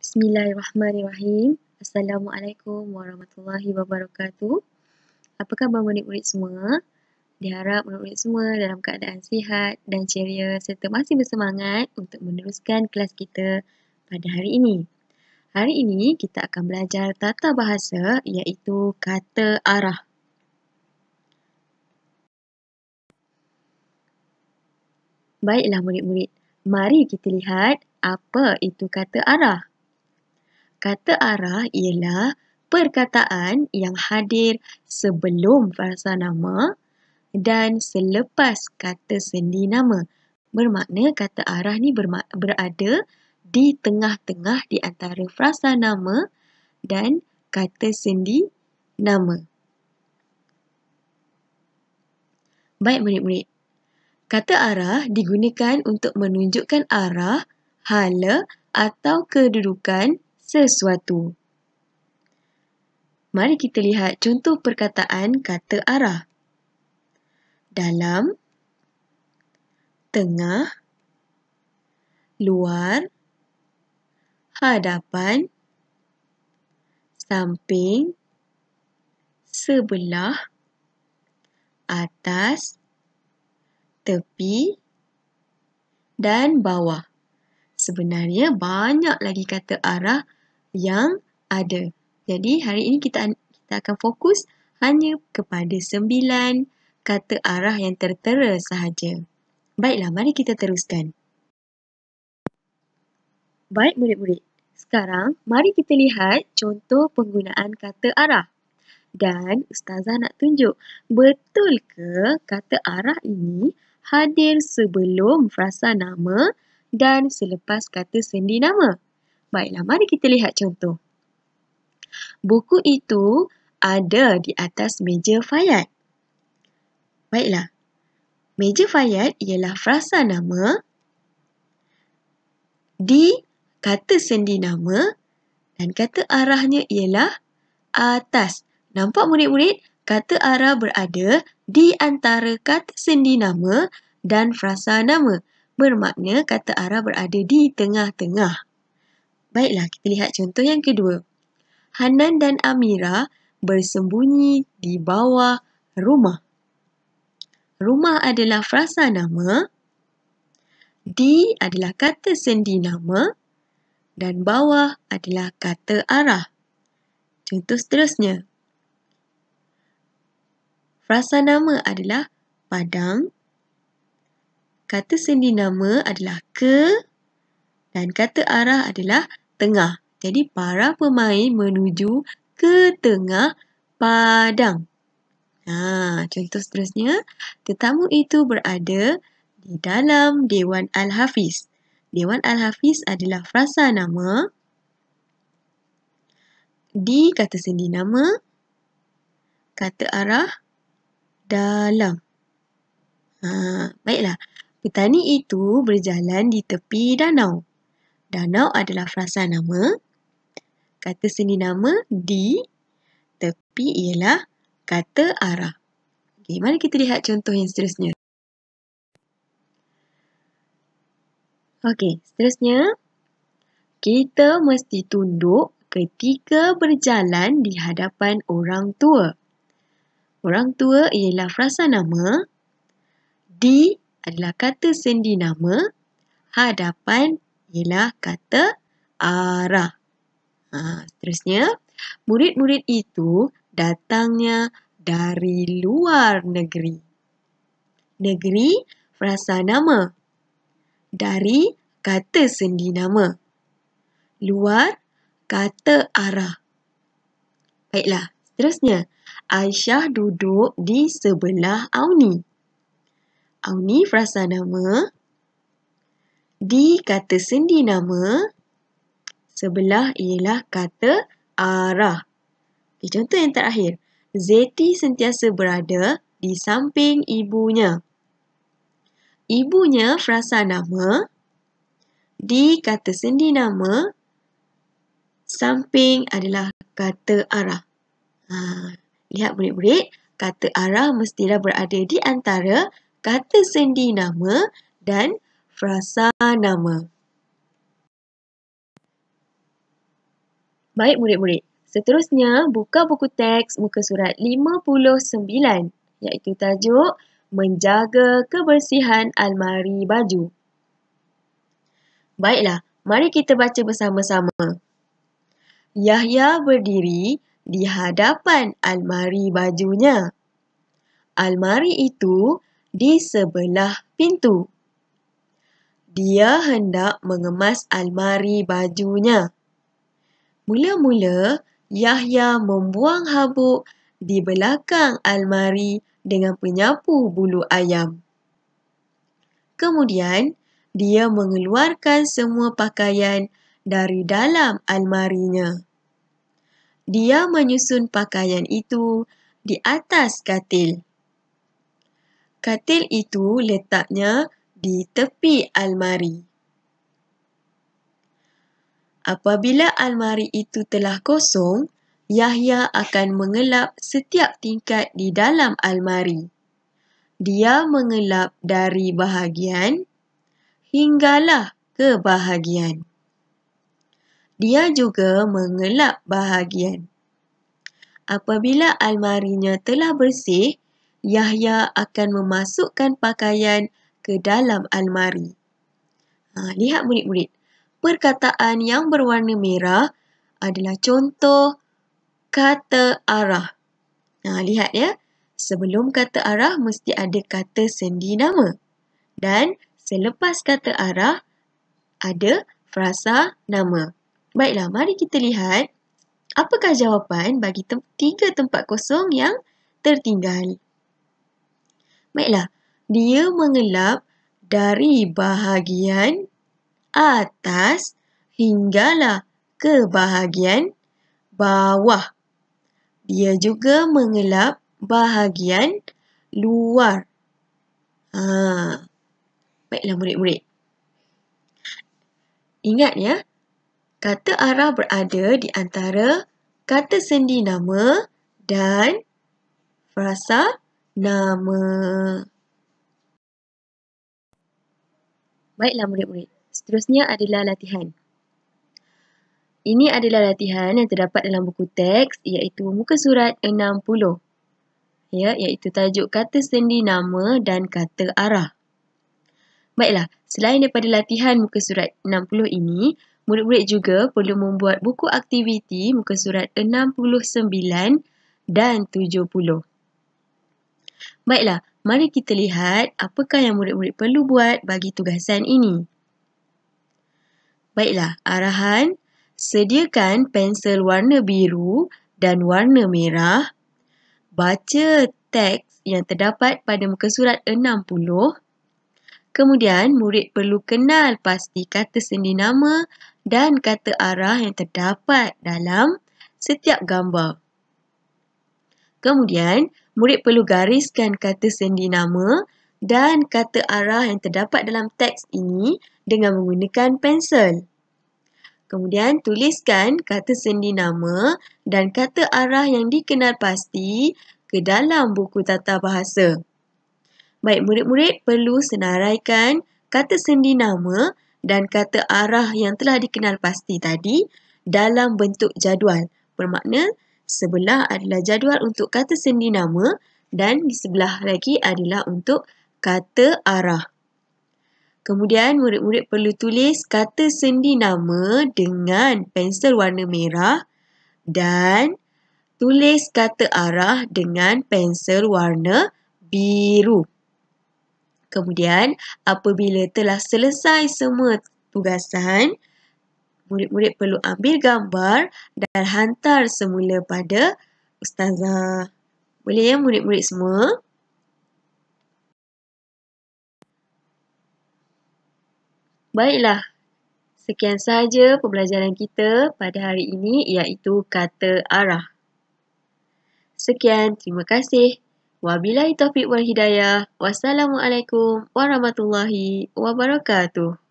Bismillahirrahmanirrahim. Assalamualaikum warahmatullahi wabarakatuh. Apa khabar murid-murid semua? Diharap murid-murid semua dalam keadaan sihat dan ceria serta masih bersemangat untuk meneruskan kelas kita pada hari ini. Hari ini kita akan belajar tata bahasa iaitu kata arah. Baiklah murid-murid, mari kita lihat apa itu kata arah. Kata arah ialah perkataan yang hadir sebelum frasa nama dan selepas kata sendi nama. Bermakna kata arah ni berada di tengah-tengah di antara frasa nama dan kata sendi nama. Baik murid-murid. Kata arah digunakan untuk menunjukkan arah, hala atau kedudukan sesuatu. Mari kita lihat contoh perkataan kata arah. Dalam, tengah, luar, hadapan, samping, sebelah, atas, tepi dan bawah. Sebenarnya banyak lagi kata arah yang ada. Jadi hari ini kita kita akan fokus hanya kepada sembilan kata arah yang tertera sahaja. Baiklah, mari kita teruskan. Baik murid-murid, sekarang mari kita lihat contoh penggunaan kata arah. Dan ustazah nak tunjuk, betul ke kata arah ini hadir sebelum frasa nama dan selepas kata sendi nama? Baiklah, mari kita lihat contoh. Buku itu ada di atas meja Fayyad. Baiklah, meja Fayyad ialah frasa nama di kata sendi nama dan kata arahnya ialah atas. Nampak murid-murid? Kata arah berada di antara kata sendi nama dan frasa nama. Bermakna kata arah berada di tengah-tengah. Baiklah, kita lihat contoh yang kedua. Hanan dan Amira bersembunyi di bawah rumah. Rumah adalah frasa nama. Di adalah kata sendi nama. Dan bawah adalah kata arah. Contoh seterusnya. Frasa nama adalah padang. Kata sendi nama adalah ke. Dan kata arah adalah tengah. Jadi para pemain menuju ke tengah padang. Ha, contoh seterusnya, tetamu itu berada di dalam Dewan Al-Hafiz. Dewan Al-Hafiz adalah frasa nama di kata sendi nama, kata arah, dalam. Ha, baiklah, petani itu berjalan di tepi danau. Danau adalah frasa nama. Kata seni nama di tepi ialah kata arah. Okey, mari kita lihat contoh yang seterusnya. Okey, seterusnya kita mesti tunduk ketika berjalan di hadapan orang tua. Orang tua ialah frasa nama. Di adalah kata sendi nama hadapan ialah kata arah. Ha, seterusnya, murid-murid itu datangnya dari luar negeri. Negeri, frasa nama. Dari, kata sendi nama. Luar, kata arah. Baiklah, seterusnya, Aisyah duduk di sebelah Auni. Auni, frasa nama di kata sendi nama sebelah ialah kata arah. Okay, contoh yang terakhir. Zeti sentiasa berada di samping ibunya. Ibunya frasa nama di kata sendi nama samping adalah kata arah. Ha, lihat murid-murid, kata arah mestilah berada di antara kata sendi nama dan frasa nama. Baik murid-murid, seterusnya buka buku teks muka surat 59 iaitu tajuk Menjaga Kebersihan Almari Baju. Baiklah, mari kita baca bersama-sama. Yahya berdiri di hadapan almari bajunya. Almari itu di sebelah pintu. Dia hendak mengemas almari bajunya. Mula-mula, Yahya membuang habuk di belakang almari dengan penyapu bulu ayam. Kemudian, dia mengeluarkan semua pakaian dari dalam almarinya. Dia menyusun pakaian itu di atas katil. Katil itu letaknya di tepi almari. Apabila almari itu telah kosong, Yahya akan mengelap setiap tingkat di dalam almari. Dia mengelap dari bahagian hinggalah ke bahagian. Dia juga mengelap bahagian. Apabila almarinya telah bersih, Yahya akan memasukkan pakaian ke dalam almari. Ha, lihat murid-murid. Perkataan yang berwarna merah adalah contoh kata arah. Ha, lihat ya. Sebelum kata arah, mesti ada kata sendi nama. Dan selepas kata arah, ada frasa nama. Baiklah, mari kita lihat apakah jawapan bagi tiga tempat kosong yang tertinggal. Baiklah, dia mengelap dari bahagian atas hinggalah ke bahagian bawah. Dia juga mengelap bahagian luar. Ha. Baiklah murid-murid. Ingat ya, kata arah berada di antara kata sendi nama dan frasa nama. Baiklah murid-murid, seterusnya adalah latihan. Ini adalah latihan yang terdapat dalam buku teks iaitu muka surat 60. Ya, iaitu tajuk kata sendi nama dan kata arah. Baiklah, selain daripada latihan muka surat 60 ini, murid-murid juga perlu membuat buku aktiviti muka surat 69 dan 70. Baiklah, mari kita lihat apakah yang murid-murid perlu buat bagi tugasan ini. Baiklah, arahan, sediakan pensel warna biru dan warna merah, baca teks yang terdapat pada muka surat 60, kemudian murid perlu kenal pasti kata sendi nama dan kata arah yang terdapat dalam setiap gambar. Kemudian, murid perlu gariskan kata sendi nama dan kata arah yang terdapat dalam teks ini dengan menggunakan pensel. Kemudian tuliskan kata sendi nama dan kata arah yang dikenal pasti ke dalam buku tata bahasa. Baik murid-murid perlu senaraikan kata sendi nama dan kata arah yang telah dikenal pasti tadi dalam bentuk jadual. Bermakna sebelah adalah jadual untuk kata sendi nama dan di sebelah lagi adalah untuk kata arah. Kemudian murid-murid perlu tulis kata sendi nama dengan pensel warna merah dan tulis kata arah dengan pensel warna biru. Kemudian apabila telah selesai semua tugasan, murid-murid perlu ambil gambar dan hantar semula pada ustazah. Boleh ya murid-murid semua? Baiklah, sekian sahaja pembelajaran kita pada hari ini iaitu kata arah. Sekian, terima kasih. Wabillahi taufiq wal hidayah. Wassalamualaikum warahmatullahi wabarakatuh.